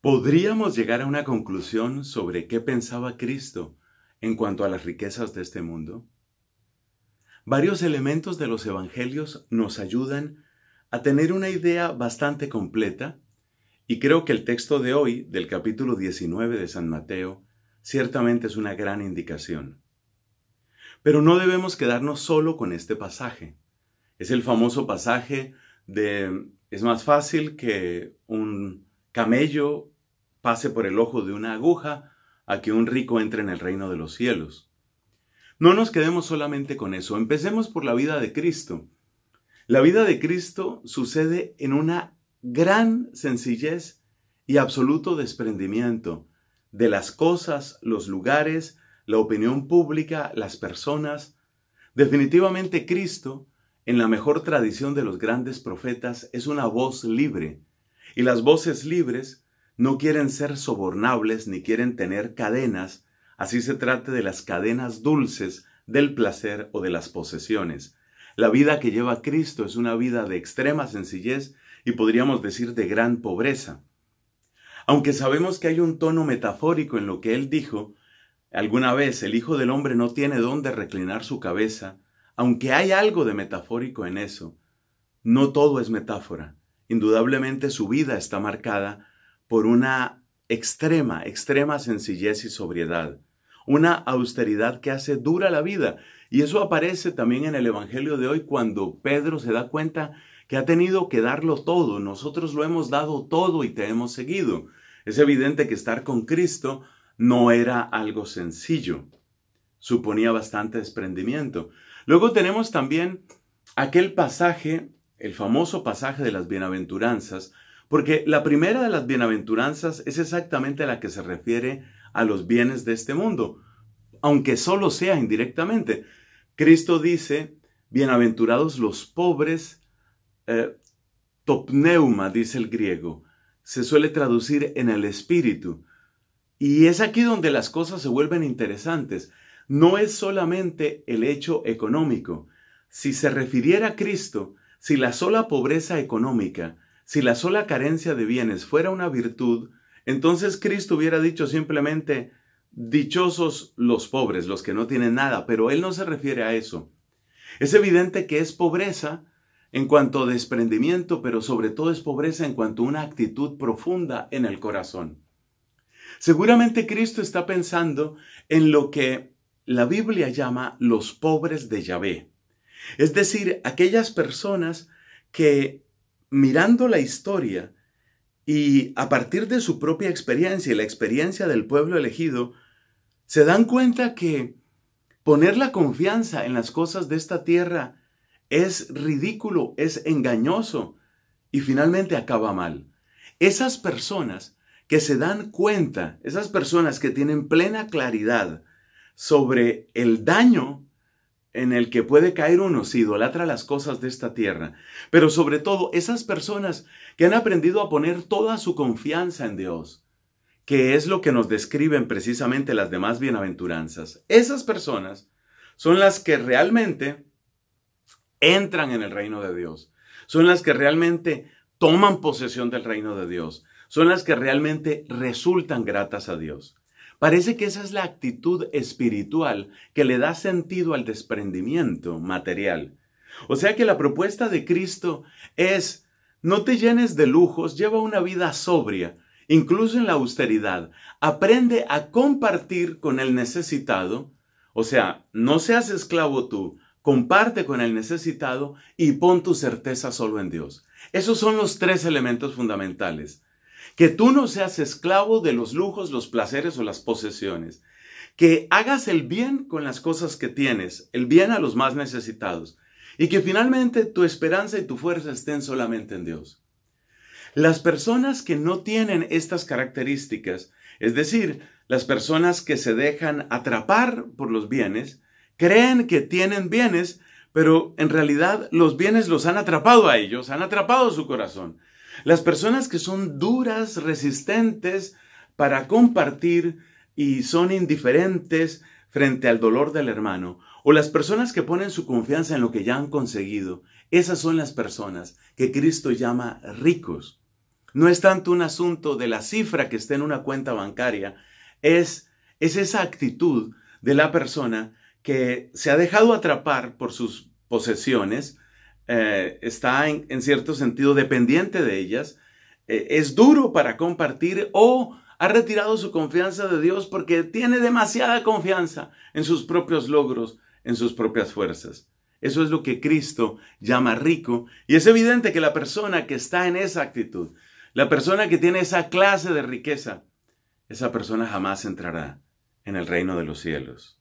Podríamos llegar a una conclusión sobre qué pensaba Cristo en cuanto a las riquezas de este mundo. Varios elementos de los Evangelios nos ayudan a tener una idea bastante completa y creo que el texto de hoy, del capítulo 19 de San Mateo, ciertamente es una gran indicación. Pero no debemos quedarnos solo con este pasaje. Es el famoso pasaje de es más fácil que un camello pase por el ojo de una aguja a que un rico entre en el reino de los cielos. No nos quedemos solamente con eso, empecemos por la vida de Cristo. La vida de Cristo sucede en una gran sencillez y absoluto desprendimiento de las cosas, los lugares, la opinión pública, las personas. Definitivamente Cristo, en la mejor tradición de los grandes profetas, es una voz libre, y las voces libres no quieren ser sobornables ni quieren tener cadenas, así se trate de las cadenas dulces del placer o de las posesiones. La vida que lleva Cristo es una vida de extrema sencillez y podríamos decir de gran pobreza. Aunque sabemos que hay un tono metafórico en lo que él dijo, alguna vez el Hijo del Hombre no tiene dónde reclinar su cabeza, aunque hay algo de metafórico en eso, no todo es metáfora. Indudablemente su vida está marcada por una extrema, extrema sencillez y sobriedad, una austeridad que hace dura la vida. Y eso aparece también en el Evangelio de hoy cuando Pedro se da cuenta que ha tenido que darlo todo, nosotros lo hemos dado todo y te hemos seguido. Es evidente que estar con Cristo no era algo sencillo, suponía bastante desprendimiento. Luego tenemos también aquel pasaje el famoso pasaje de las bienaventuranzas, porque la primera de las bienaventuranzas es exactamente la que se refiere a los bienes de este mundo, aunque solo sea indirectamente. Cristo dice, bienaventurados los pobres, eh, topneuma, dice el griego, se suele traducir en el espíritu. Y es aquí donde las cosas se vuelven interesantes. No es solamente el hecho económico. Si se refiriera a Cristo si la sola pobreza económica, si la sola carencia de bienes fuera una virtud, entonces Cristo hubiera dicho simplemente, dichosos los pobres, los que no tienen nada, pero Él no se refiere a eso. Es evidente que es pobreza en cuanto a desprendimiento, pero sobre todo es pobreza en cuanto a una actitud profunda en el corazón. Seguramente Cristo está pensando en lo que la Biblia llama los pobres de Yahvé. Es decir, aquellas personas que mirando la historia y a partir de su propia experiencia y la experiencia del pueblo elegido, se dan cuenta que poner la confianza en las cosas de esta tierra es ridículo, es engañoso y finalmente acaba mal. Esas personas que se dan cuenta, esas personas que tienen plena claridad sobre el daño en el que puede caer uno si idolatra las cosas de esta tierra, pero sobre todo esas personas que han aprendido a poner toda su confianza en Dios, que es lo que nos describen precisamente las demás bienaventuranzas. Esas personas son las que realmente entran en el reino de Dios, son las que realmente toman posesión del reino de Dios, son las que realmente resultan gratas a Dios. Parece que esa es la actitud espiritual que le da sentido al desprendimiento material. O sea que la propuesta de Cristo es, no te llenes de lujos, lleva una vida sobria, incluso en la austeridad. Aprende a compartir con el necesitado, o sea, no seas esclavo tú, comparte con el necesitado y pon tu certeza solo en Dios. Esos son los tres elementos fundamentales. Que tú no seas esclavo de los lujos, los placeres o las posesiones. Que hagas el bien con las cosas que tienes, el bien a los más necesitados. Y que finalmente tu esperanza y tu fuerza estén solamente en Dios. Las personas que no tienen estas características, es decir, las personas que se dejan atrapar por los bienes, creen que tienen bienes, pero en realidad los bienes los han atrapado a ellos, han atrapado su corazón. Las personas que son duras, resistentes para compartir y son indiferentes frente al dolor del hermano. O las personas que ponen su confianza en lo que ya han conseguido. Esas son las personas que Cristo llama ricos. No es tanto un asunto de la cifra que esté en una cuenta bancaria, es, es esa actitud de la persona que se ha dejado atrapar por sus posesiones, eh, está en, cierto sentido dependiente de ellas, eh, es duro para compartir o ha retirado su confianza de Dios porque tiene demasiada confianza en sus propios logros, en sus propias fuerzas. Eso es lo que Cristo llama rico y es evidente que la persona que está en esa actitud, la persona que tiene esa clase de riqueza, esa persona jamás entrará en el reino de los cielos.